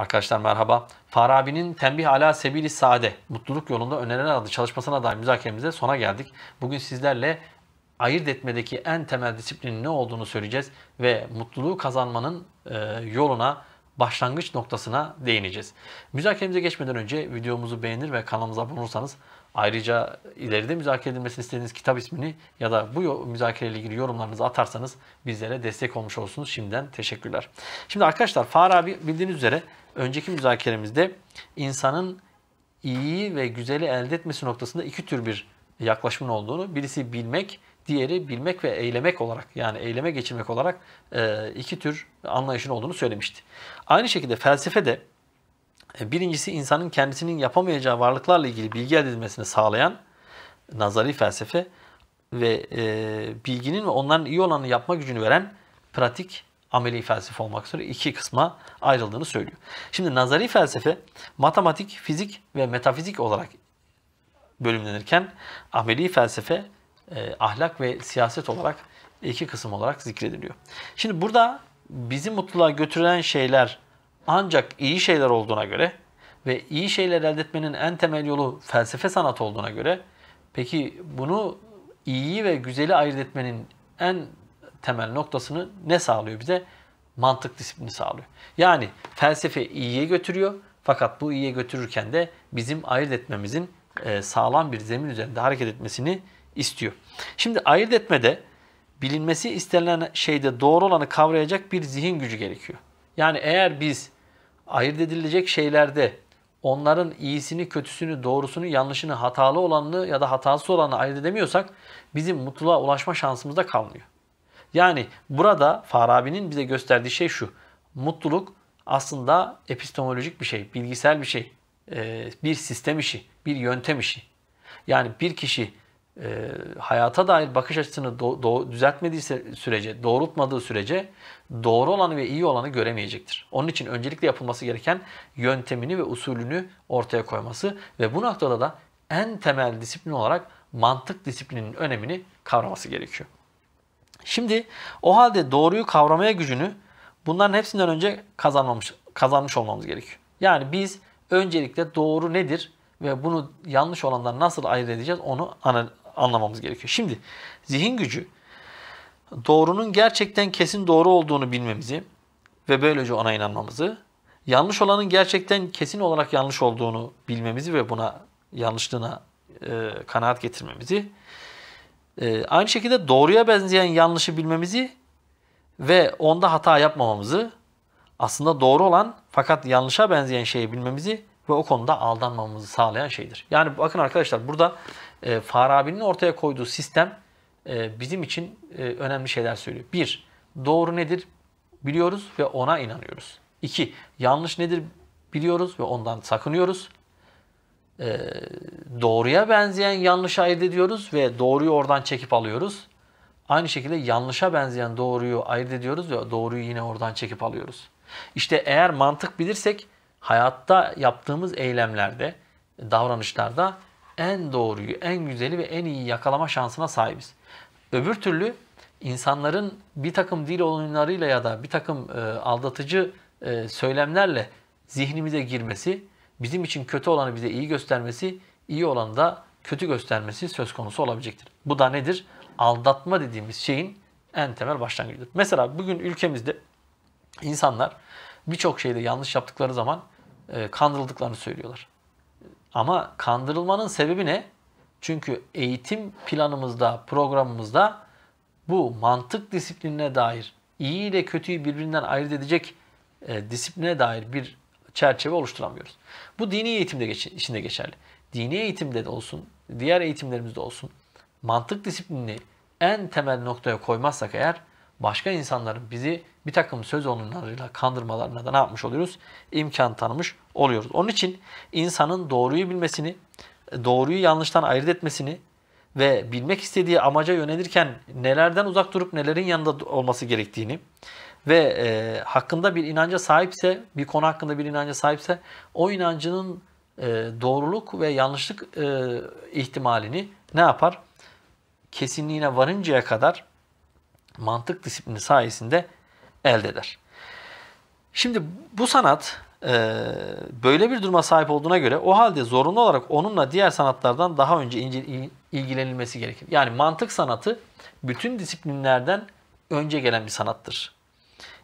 Arkadaşlar merhaba. Farabi'nin Tembih ala Sebili Sade, Mutluluk Yolunda Öneriler adlı çalışmasına dair müzakeremize sona geldik. Bugün sizlerle ayırt etmedeki en temel disiplinin ne olduğunu söyleyeceğiz ve mutluluğu kazanmanın e, yoluna, başlangıç noktasına değineceğiz. Müzakeremize geçmeden önce videomuzu beğenir ve kanalımıza abone olursanız Ayrıca ileride müzakere edilmesini istediğiniz kitap ismini ya da bu müzakereyle ilgili yorumlarınızı atarsanız bizlere destek olmuş olsunuz. Şimdiden teşekkürler. Şimdi arkadaşlar Farabi bildiğiniz üzere önceki müzakeremizde insanın iyi ve güzeli elde etmesi noktasında iki tür bir yaklaşımın olduğunu, birisi bilmek, diğeri bilmek ve eylemek olarak yani eyleme geçirmek olarak e, iki tür anlayışın olduğunu söylemişti. Aynı şekilde felsefe de e, birincisi insanın kendisinin yapamayacağı varlıklarla ilgili bilgi elde edilmesini sağlayan nazari felsefe ve e, bilginin ve onların iyi olanı yapma gücünü veren pratik ameli felsefe olmak üzere iki kısma ayrıldığını söylüyor. Şimdi nazari felsefe matematik, fizik ve metafizik olarak bölümlenirken ameli felsefe e, ahlak ve siyaset olarak iki kısım olarak zikrediliyor. Şimdi burada bizi mutluluğa götüren şeyler ancak iyi şeyler olduğuna göre ve iyi şeyler elde etmenin en temel yolu felsefe sanat olduğuna göre peki bunu iyiyi ve güzeli ayırt etmenin en temel noktasını ne sağlıyor bize? Mantık disiplini sağlıyor. Yani felsefe iyiye götürüyor fakat bu iyiye götürürken de bizim ayırt etmemizin e, sağlam bir zemin üzerinde hareket etmesini istiyor. Şimdi ayırt etmede bilinmesi istenilen şeyde doğru olanı kavrayacak bir zihin gücü gerekiyor. Yani eğer biz ayırt edilecek şeylerde onların iyisini, kötüsünü, doğrusunu, yanlışını, hatalı olanını ya da hatası olanı ayırt edemiyorsak bizim mutluluğa ulaşma şansımız da kalmıyor. Yani burada Farabi'nin bize gösterdiği şey şu. Mutluluk aslında epistemolojik bir şey, bilgisel bir şey, e, bir sistem işi, bir yöntem işi. Yani bir kişi e, hayata dair bakış açısını do, do, düzeltmediği sürece, doğrultmadığı sürece doğru olanı ve iyi olanı göremeyecektir. Onun için öncelikle yapılması gereken yöntemini ve usulünü ortaya koyması ve bu noktada da en temel disiplin olarak mantık disiplininin önemini kavraması gerekiyor. Şimdi o halde doğruyu kavramaya gücünü bunların hepsinden önce kazanmamış, kazanmış olmamız gerekiyor. Yani biz öncelikle doğru nedir ve bunu yanlış olandan nasıl ayırt edeceğiz onu anlamamız gerekiyor. Şimdi zihin gücü doğrunun gerçekten kesin doğru olduğunu bilmemizi ve böylece ona inanmamızı, yanlış olanın gerçekten kesin olarak yanlış olduğunu bilmemizi ve buna yanlışlığına e, kanaat getirmemizi, e, aynı şekilde doğruya benzeyen yanlışı bilmemizi ve onda hata yapmamamızı, aslında doğru olan fakat yanlışa benzeyen şeyi bilmemizi ve o konuda aldanmamızı sağlayan şeydir. Yani bakın arkadaşlar burada e, Farabi'nin ortaya koyduğu sistem e, bizim için e, önemli şeyler söylüyor. Bir, doğru nedir biliyoruz ve ona inanıyoruz. İki, yanlış nedir biliyoruz ve ondan sakınıyoruz. E, doğruya benzeyen yanlış ayırt ediyoruz ve doğruyu oradan çekip alıyoruz. Aynı şekilde yanlışa benzeyen doğruyu ayırt ediyoruz ve doğruyu yine oradan çekip alıyoruz. İşte eğer mantık bilirsek hayatta yaptığımız eylemlerde, davranışlarda en doğruyu, en güzeli ve en iyi yakalama şansına sahibiz. Öbür türlü insanların bir takım dil oyunlarıyla ya da bir takım e, aldatıcı e, söylemlerle zihnimize girmesi, bizim için kötü olanı bize iyi göstermesi, iyi olanı da kötü göstermesi söz konusu olabilecektir. Bu da nedir? Aldatma dediğimiz şeyin en temel başlangıcıdır. Mesela bugün ülkemizde insanlar birçok şeyde yanlış yaptıkları zaman e, kandırıldıklarını söylüyorlar. Ama kandırılmanın sebebi ne? Çünkü eğitim planımızda, programımızda bu mantık disiplinine dair, iyi ile kötüyü birbirinden ayırt edecek e, disipline dair bir çerçeve oluşturamıyoruz. Bu dini eğitimde geç, içinde geçerli. Dini eğitimde de olsun, diğer eğitimlerimizde olsun mantık disiplinini en temel noktaya koymazsak eğer başka insanların bizi bir takım söz oyunlarıyla kandırmalarına da ne yapmış oluyoruz? İmkan tanımış oluyoruz. Onun için insanın doğruyu bilmesini, doğruyu yanlıştan ayırt etmesini ve bilmek istediği amaca yönelirken nelerden uzak durup nelerin yanında olması gerektiğini ve e, hakkında bir inanca sahipse, bir konu hakkında bir inanca sahipse o inancının e, doğruluk ve yanlışlık e, ihtimalini ne yapar? Kesinliğine varıncaya kadar mantık disiplini sayesinde elde eder. Şimdi bu sanat e, böyle bir duruma sahip olduğuna göre o halde zorunlu olarak onunla diğer sanatlardan daha önce ince, ilgilenilmesi gerekir. Yani mantık sanatı bütün disiplinlerden önce gelen bir sanattır.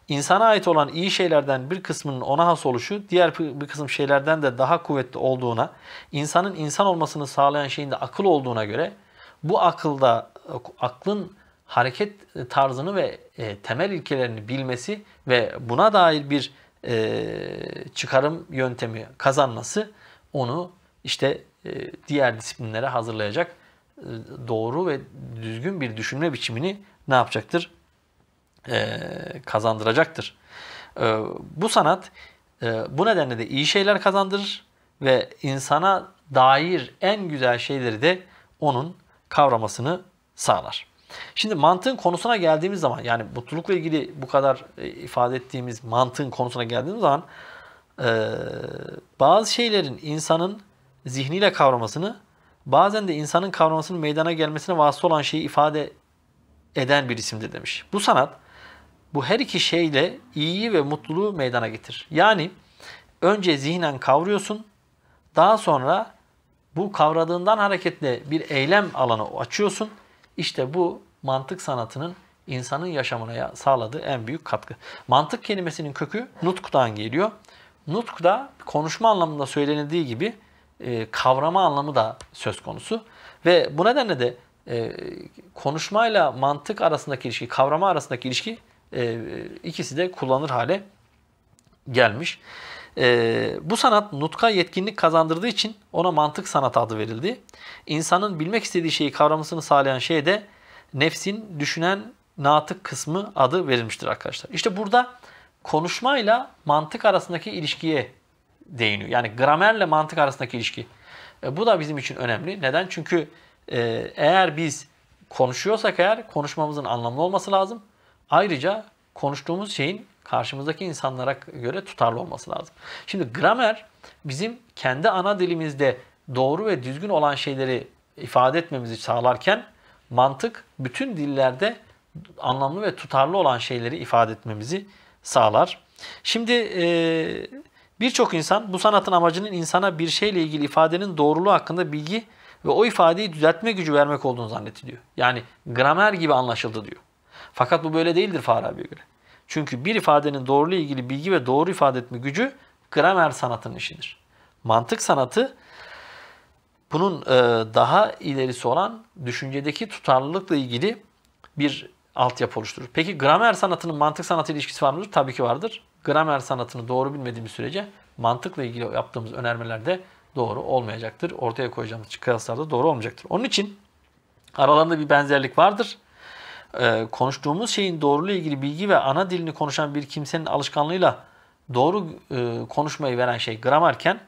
İnsana ait olan iyi şeylerden bir kısmının ona has oluşu diğer bir kısım şeylerden de daha kuvvetli olduğuna, insanın insan olmasını sağlayan şeyin de akıl olduğuna göre bu akılda e, aklın hareket tarzını ve e, temel ilkelerini bilmesi ve buna dair bir e, çıkarım yöntemi kazanması onu işte e, diğer disiplinlere hazırlayacak e, doğru ve düzgün bir düşünme biçimini ne yapacaktır? E, kazandıracaktır. E, bu sanat e, bu nedenle de iyi şeyler kazandırır ve insana dair en güzel şeyleri de onun kavramasını sağlar. Şimdi mantığın konusuna geldiğimiz zaman yani mutlulukla ilgili bu kadar e, ifade ettiğimiz mantığın konusuna geldiğimiz zaman e, bazı şeylerin insanın zihniyle kavramasını bazen de insanın kavramasının meydana gelmesine vasıta olan şeyi ifade eden bir isimdir demiş. Bu sanat bu her iki şeyle iyiyi ve mutluluğu meydana getirir. Yani önce zihnen kavruyorsun daha sonra bu kavradığından hareketle bir eylem alanı açıyorsun işte bu mantık sanatının insanın yaşamına sağladığı en büyük katkı. Mantık kelimesinin kökü nutktan geliyor. Nutk da konuşma anlamında söylenildiği gibi e, kavrama anlamı da söz konusu. Ve bu nedenle de e, konuşmayla mantık arasındaki ilişki, kavrama arasındaki ilişki e, e ikisi de kullanır hale gelmiş. E, bu sanat nutka yetkinlik kazandırdığı için ona mantık sanat adı verildi. İnsanın bilmek istediği şeyi kavramasını sağlayan şey de nefsin düşünen natık kısmı adı verilmiştir arkadaşlar. İşte burada konuşmayla mantık arasındaki ilişkiye değiniyor. Yani gramerle mantık arasındaki ilişki. E, bu da bizim için önemli. Neden? Çünkü e, eğer biz konuşuyorsak eğer konuşmamızın anlamlı olması lazım. Ayrıca konuştuğumuz şeyin karşımızdaki insanlara göre tutarlı olması lazım. Şimdi gramer bizim kendi ana dilimizde doğru ve düzgün olan şeyleri ifade etmemizi sağlarken mantık bütün dillerde anlamlı ve tutarlı olan şeyleri ifade etmemizi sağlar. Şimdi e, birçok insan bu sanatın amacının insana bir şeyle ilgili ifadenin doğruluğu hakkında bilgi ve o ifadeyi düzeltme gücü vermek olduğunu zannediliyor. Yani gramer gibi anlaşıldı diyor. Fakat bu böyle değildir Farabi'ye göre. Çünkü bir ifadenin doğruluğu ilgili bilgi ve doğru ifade etme gücü gramer sanatının işidir. Mantık sanatı bunun e, daha ilerisi olan düşüncedeki tutarlılıkla ilgili bir altyapı oluşturur. Peki gramer sanatının mantık sanatı ilişkisi var mıdır? Tabii ki vardır. Gramer sanatını doğru bilmediğimiz sürece mantıkla ilgili yaptığımız önermeler de doğru olmayacaktır. Ortaya koyacağımız kıyaslar da doğru olmayacaktır. Onun için aralarında bir benzerlik vardır. Ee, konuştuğumuz şeyin doğruluğu ilgili bilgi ve ana dilini konuşan bir kimsenin alışkanlığıyla doğru e, konuşmayı veren şey gramerken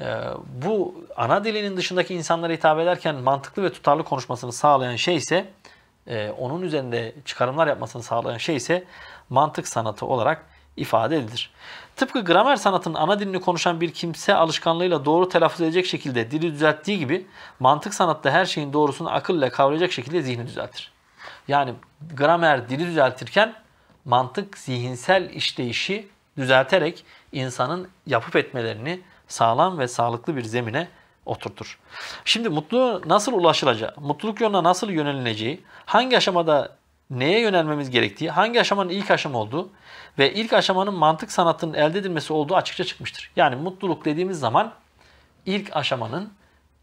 e, bu ana dilinin dışındaki insanlara hitap ederken mantıklı ve tutarlı konuşmasını sağlayan şey ise e, onun üzerinde çıkarımlar yapmasını sağlayan şey ise mantık sanatı olarak ifade edilir. Tıpkı gramer sanatının ana dilini konuşan bir kimse alışkanlığıyla doğru telaffuz edecek şekilde dili düzelttiği gibi mantık sanatta her şeyin doğrusunu akılla kavrayacak şekilde zihni düzeltir. Yani gramer dili düzeltirken mantık zihinsel işleyişi düzelterek insanın yapıp etmelerini sağlam ve sağlıklı bir zemine oturtur. Şimdi mutluluğa nasıl ulaşılacağı, mutluluk yoluna nasıl yönelineceği, hangi aşamada neye yönelmemiz gerektiği, hangi aşamanın ilk aşama olduğu ve ilk aşamanın mantık sanatının elde edilmesi olduğu açıkça çıkmıştır. Yani mutluluk dediğimiz zaman ilk aşamanın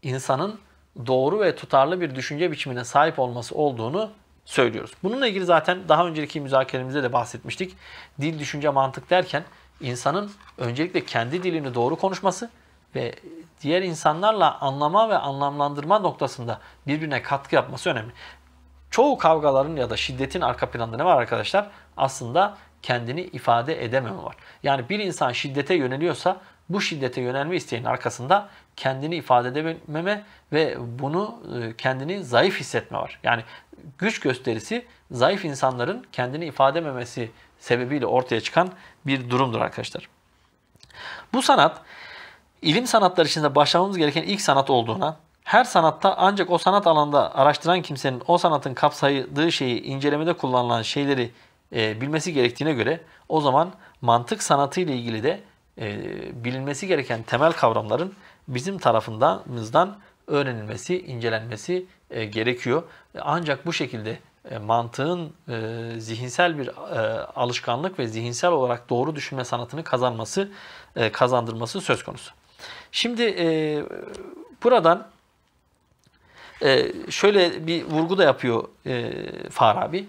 insanın doğru ve tutarlı bir düşünce biçimine sahip olması olduğunu söylüyoruz. Bununla ilgili zaten daha önceki müzakeremizde de bahsetmiştik. Dil, düşünce, mantık derken insanın öncelikle kendi dilini doğru konuşması ve diğer insanlarla anlama ve anlamlandırma noktasında birbirine katkı yapması önemli. Çoğu kavgaların ya da şiddetin arka planında ne var arkadaşlar? Aslında kendini ifade edememe var. Yani bir insan şiddete yöneliyorsa bu şiddete yönelme isteğinin arkasında kendini ifade edememe ve bunu e, kendini zayıf hissetme var. Yani güç gösterisi zayıf insanların kendini ifade edememesi sebebiyle ortaya çıkan bir durumdur arkadaşlar. Bu sanat ilim sanatları içinde başlamamız gereken ilk sanat olduğuna, her sanatta ancak o sanat alanında araştıran kimsenin o sanatın kapsadığı şeyi incelemede kullanılan şeyleri e, bilmesi gerektiğine göre o zaman mantık sanatı ile ilgili de e, bilinmesi gereken temel kavramların bizim tarafımızdan öğrenilmesi, incelenmesi e, gerekiyor. E, ancak bu şekilde e, mantığın zihinsel bir alışkanlık ve zihinsel olarak doğru düşünme sanatını kazanması, kazandırması söz konusu. Şimdi buradan şöyle bir vurgu da yapıyor e, Farabi.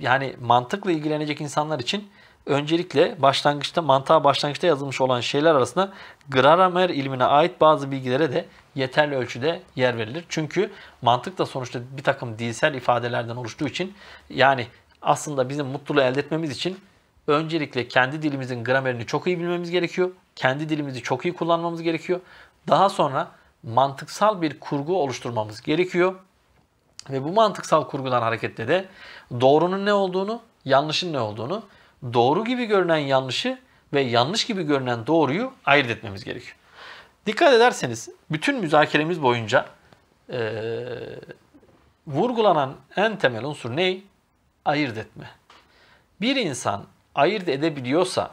yani mantıkla ilgilenecek insanlar için Öncelikle başlangıçta mantığa başlangıçta yazılmış olan şeyler arasında gramer ilmine ait bazı bilgilere de yeterli ölçüde yer verilir. Çünkü mantık da sonuçta bir takım dilsel ifadelerden oluştuğu için yani aslında bizim mutluluğu elde etmemiz için öncelikle kendi dilimizin gramerini çok iyi bilmemiz gerekiyor. Kendi dilimizi çok iyi kullanmamız gerekiyor. Daha sonra mantıksal bir kurgu oluşturmamız gerekiyor. Ve bu mantıksal kurgudan hareketle de doğrunun ne olduğunu, yanlışın ne olduğunu doğru gibi görünen yanlışı ve yanlış gibi görünen doğruyu ayırt etmemiz gerekiyor. Dikkat ederseniz bütün müzakeremiz boyunca e, vurgulanan en temel unsur ne? Ayırt etme. Bir insan ayırt edebiliyorsa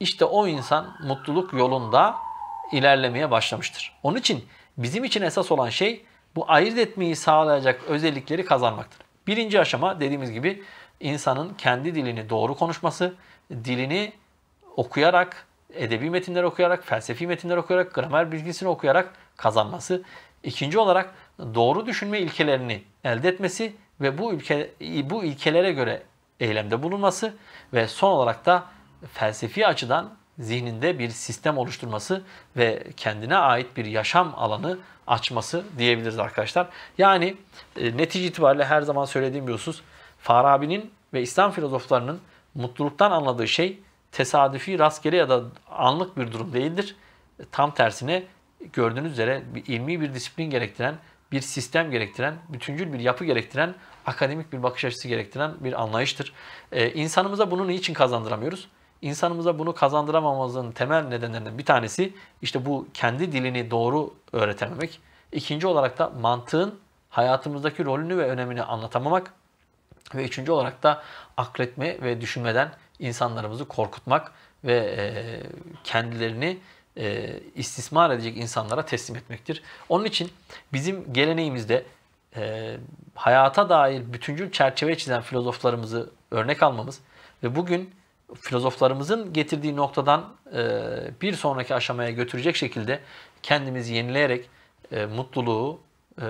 işte o insan mutluluk yolunda ilerlemeye başlamıştır. Onun için bizim için esas olan şey bu ayırt etmeyi sağlayacak özellikleri kazanmaktır. Birinci aşama dediğimiz gibi insanın kendi dilini doğru konuşması, dilini okuyarak, edebi metinler okuyarak, felsefi metinler okuyarak, gramer bilgisini okuyarak kazanması. İkinci olarak doğru düşünme ilkelerini elde etmesi ve bu ülke bu ilkelere göre eylemde bulunması ve son olarak da felsefi açıdan zihninde bir sistem oluşturması ve kendine ait bir yaşam alanı açması diyebiliriz arkadaşlar. Yani e, netice itibariyle her zaman söylediğim bir husus Farabi'nin ve İslam filozoflarının mutluluktan anladığı şey tesadüfi, rastgele ya da anlık bir durum değildir. E, tam tersine gördüğünüz üzere bir, ilmi bir disiplin gerektiren, bir sistem gerektiren, bütüncül bir yapı gerektiren, akademik bir bakış açısı gerektiren bir anlayıştır. Ee, insanımıza bunu niçin kazandıramıyoruz? İnsanımıza bunu kazandıramamamızın temel nedenlerinden bir tanesi işte bu kendi dilini doğru öğretememek. İkinci olarak da mantığın hayatımızdaki rolünü ve önemini anlatamamak. Ve üçüncü olarak da akletme ve düşünmeden insanlarımızı korkutmak ve e, kendilerini e, istismar edecek insanlara teslim etmektir. Onun için bizim geleneğimizde e, hayata dair bütüncül çerçeve çizen filozoflarımızı örnek almamız ve bugün filozoflarımızın getirdiği noktadan bir sonraki aşamaya götürecek şekilde kendimizi yenileyerek mutluluğu, e,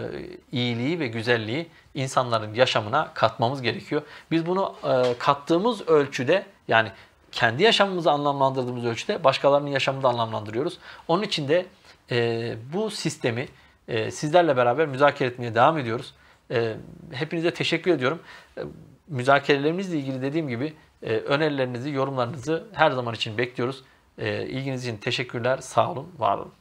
iyiliği ve güzelliği insanların yaşamına katmamız gerekiyor. Biz bunu e, kattığımız ölçüde yani kendi yaşamımızı anlamlandırdığımız ölçüde başkalarının yaşamını da anlamlandırıyoruz. Onun için de e, bu sistemi sizlerle beraber müzakere etmeye devam ediyoruz. hepinize teşekkür ediyorum. E, müzakerelerimizle ilgili dediğim gibi önerilerinizi, yorumlarınızı her zaman için bekliyoruz. E, için teşekkürler, sağ olun, var olun.